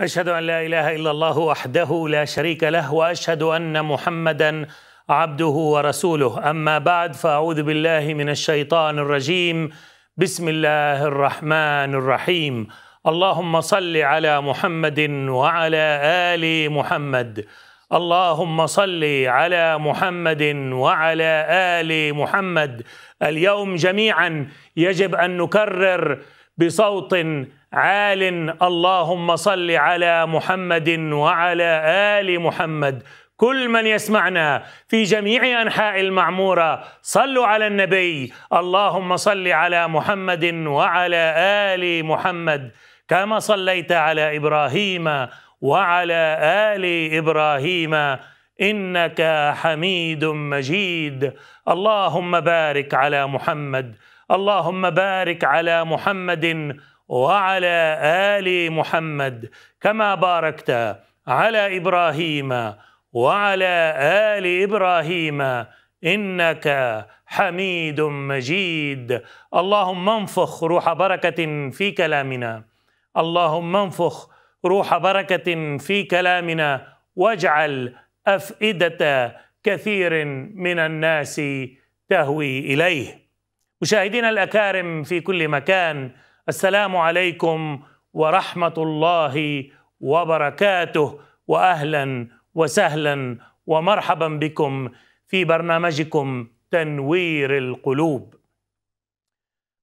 أشهد أن لا إله إلا الله وحده لا شريك له وأشهد أن محمدا عبده ورسوله أما بعد فأعوذ بالله من الشيطان الرجيم بسم الله الرحمن الرحيم اللهم صل على محمد وعلى آل محمد اللهم صل على محمد وعلى آل محمد اليوم جميعا يجب أن نكرر بصوت عال اللهم صل على محمد وعلى ال محمد كل من يسمعنا في جميع انحاء المعموره صلوا على النبي اللهم صل على محمد وعلى ال محمد كما صليت على ابراهيم وعلى ال ابراهيم انك حميد مجيد اللهم بارك على محمد اللهم بارك على محمد وعلى ال محمد كما باركت على ابراهيم وعلى ال ابراهيم انك حميد مجيد اللهم انفخ روح بركه في كلامنا اللهم انفخ روح بركه في كلامنا واجعل افئده كثير من الناس تهوي اليه مشاهدينا الاكارم في كل مكان السلام عليكم ورحمه الله وبركاته واهلا وسهلا ومرحبا بكم في برنامجكم تنوير القلوب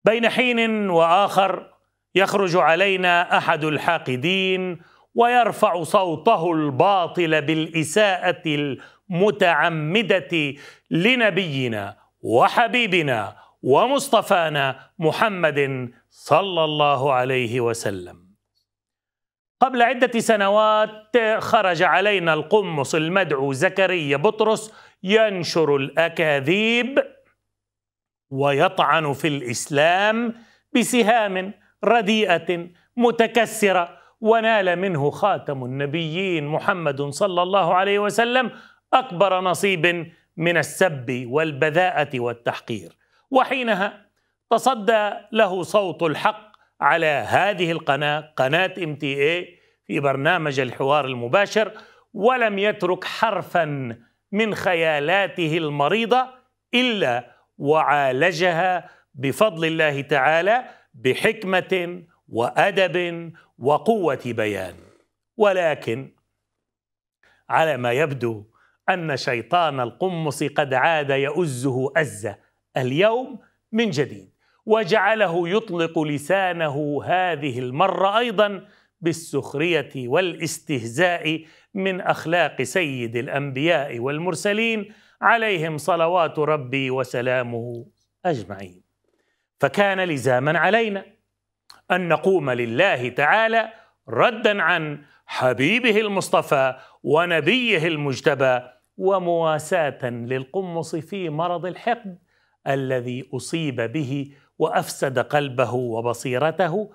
بين حين واخر يخرج علينا احد الحاقدين ويرفع صوته الباطل بالاساءه المتعمده لنبينا وحبيبنا ومصطفانا محمد صلى الله عليه وسلم قبل عدة سنوات خرج علينا القمص المدعو زكريا بطرس ينشر الأكاذيب ويطعن في الإسلام بسهام رديئة متكسرة ونال منه خاتم النبيين محمد صلى الله عليه وسلم أكبر نصيب من السب والبذاءة والتحقير وحينها تصدى له صوت الحق على هذه القناة قناة ام تي اي في برنامج الحوار المباشر ولم يترك حرفا من خيالاته المريضة إلا وعالجها بفضل الله تعالى بحكمة وأدب وقوة بيان ولكن على ما يبدو أن شيطان القمص قد عاد يؤزه أزة اليوم من جديد وجعله يطلق لسانه هذه المره ايضا بالسخريه والاستهزاء من اخلاق سيد الانبياء والمرسلين عليهم صلوات ربي وسلامه اجمعين فكان لزاما علينا ان نقوم لله تعالى ردا عن حبيبه المصطفى ونبيه المجتبى ومواساه للقمص في مرض الحقد الذي اصيب به وافسد قلبه وبصيرته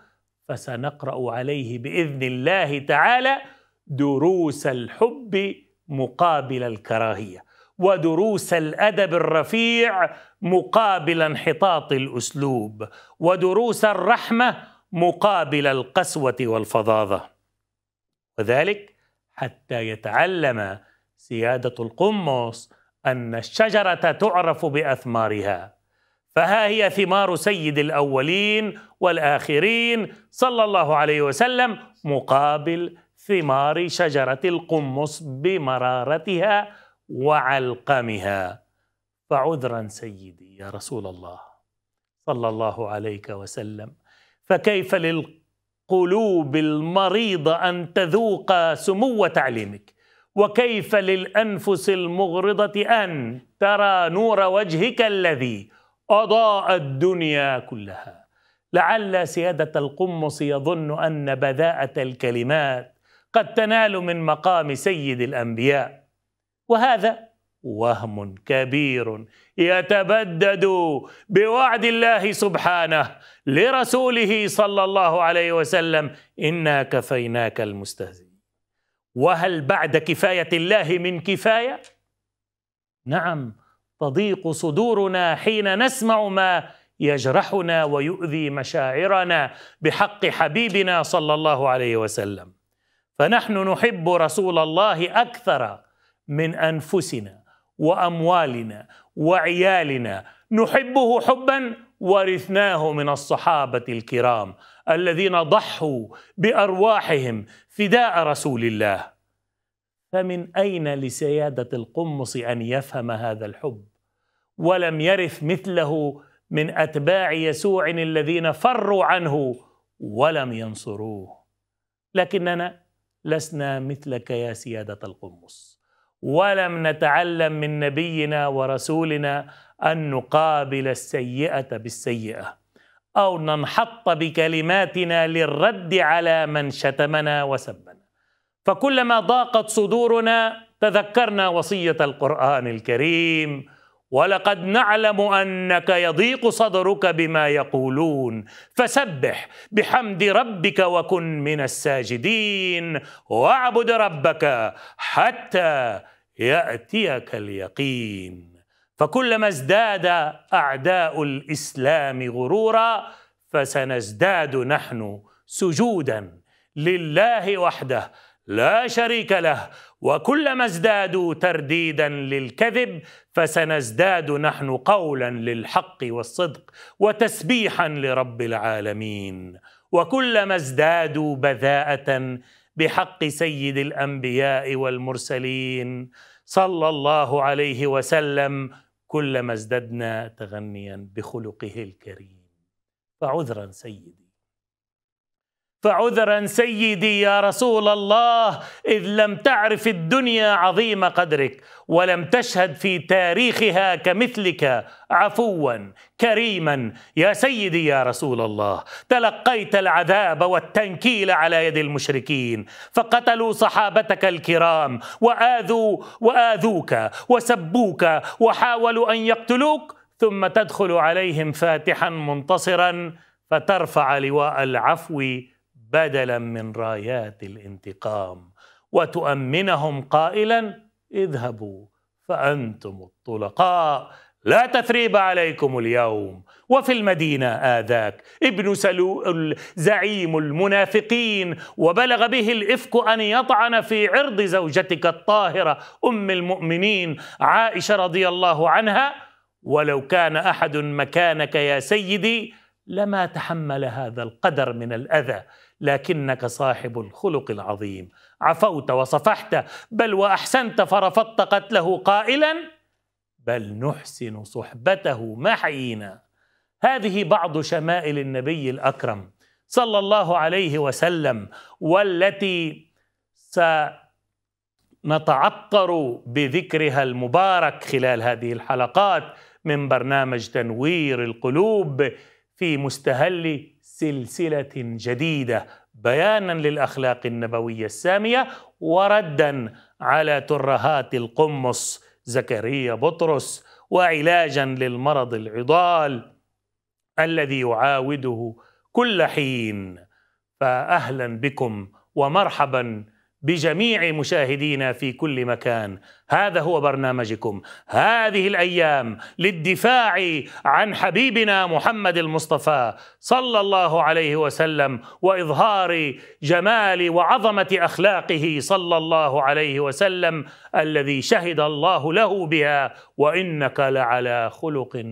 فسنقرا عليه باذن الله تعالى دروس الحب مقابل الكراهيه ودروس الادب الرفيع مقابل انحطاط الاسلوب ودروس الرحمه مقابل القسوه والفظاظه وذلك حتى يتعلم سياده القمص ان الشجره تعرف باثمارها فها هي ثمار سيد الاولين والاخرين صلى الله عليه وسلم مقابل ثمار شجره القمص بمرارتها وعلقمها فعذرا سيدي يا رسول الله صلى الله عليك وسلم فكيف للقلوب المريضه ان تذوق سمو تعليمك وكيف للأنفس المغرضة أن ترى نور وجهك الذي أضاء الدنيا كلها لعل سيادة القمص يظن أن بذاءه الكلمات قد تنال من مقام سيد الأنبياء وهذا وهم كبير يتبدد بوعد الله سبحانه لرسوله صلى الله عليه وسلم انا كفيناك المستهزئ وهل بعد كفايه الله من كفايه نعم تضيق صدورنا حين نسمع ما يجرحنا ويؤذي مشاعرنا بحق حبيبنا صلى الله عليه وسلم فنحن نحب رسول الله اكثر من انفسنا واموالنا وعيالنا نحبه حبا ورثناه من الصحابه الكرام الذين ضحوا بارواحهم فداء رسول الله فمن اين لسياده القمص ان يفهم هذا الحب ولم يرث مثله من اتباع يسوع الذين فروا عنه ولم ينصروه لكننا لسنا مثلك يا سياده القمص ولم نتعلم من نبينا ورسولنا أن نقابل السيئة بالسيئة أو ننحط بكلماتنا للرد على من شتمنا وسبنا فكلما ضاقت صدورنا تذكرنا وصية القرآن الكريم ولقد نعلم انك يضيق صدرك بما يقولون فسبح بحمد ربك وكن من الساجدين واعبد ربك حتى ياتيك اليقين فكلما ازداد اعداء الاسلام غرورا فسنزداد نحن سجودا لله وحده لا شريك له وكلما ازدادوا ترديدا للكذب فسنزداد نحن قولا للحق والصدق وتسبيحا لرب العالمين وكلما ازدادوا بذاءه بحق سيد الانبياء والمرسلين صلى الله عليه وسلم كلما ازددنا تغنيا بخلقه الكريم فعذرا سيدي فعذرا سيدي يا رسول الله اذ لم تعرف الدنيا عظيم قدرك ولم تشهد في تاريخها كمثلك عفوا كريما يا سيدي يا رسول الله تلقيت العذاب والتنكيل على يد المشركين فقتلوا صحابتك الكرام واذوا واذوك وسبوك وحاولوا ان يقتلوك ثم تدخل عليهم فاتحا منتصرا فترفع لواء العفو بدلا من رايات الانتقام وتؤمنهم قائلا اذهبوا فانتم الطلقاء لا تثريب عليكم اليوم وفي المدينة آذاك ابن سلو زعيم المنافقين وبلغ به الإفك أن يطعن في عرض زوجتك الطاهرة أم المؤمنين عائشة رضي الله عنها ولو كان أحد مكانك يا سيدي لما تحمل هذا القدر من الأذى لكنك صاحب الخلق العظيم عفوت وصفحت بل واحسنت فرفضت قتله قائلا بل نحسن صحبته ما حيينا هذه بعض شمائل النبي الاكرم صلى الله عليه وسلم والتي سنتعطر بذكرها المبارك خلال هذه الحلقات من برنامج تنوير القلوب في مستهل سلسله جديده بيانا للاخلاق النبويه الساميه وردا على ترهات القمص زكريا بطرس وعلاجا للمرض العضال الذي يعاوده كل حين فاهلا بكم ومرحبا بجميع مشاهدينا في كل مكان هذا هو برنامجكم هذه الايام للدفاع عن حبيبنا محمد المصطفى صلى الله عليه وسلم واظهار جمال وعظمه اخلاقه صلى الله عليه وسلم الذي شهد الله له بها وانك لعلى خلق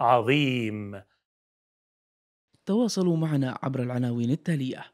عظيم تواصلوا معنا عبر العناوين التاليه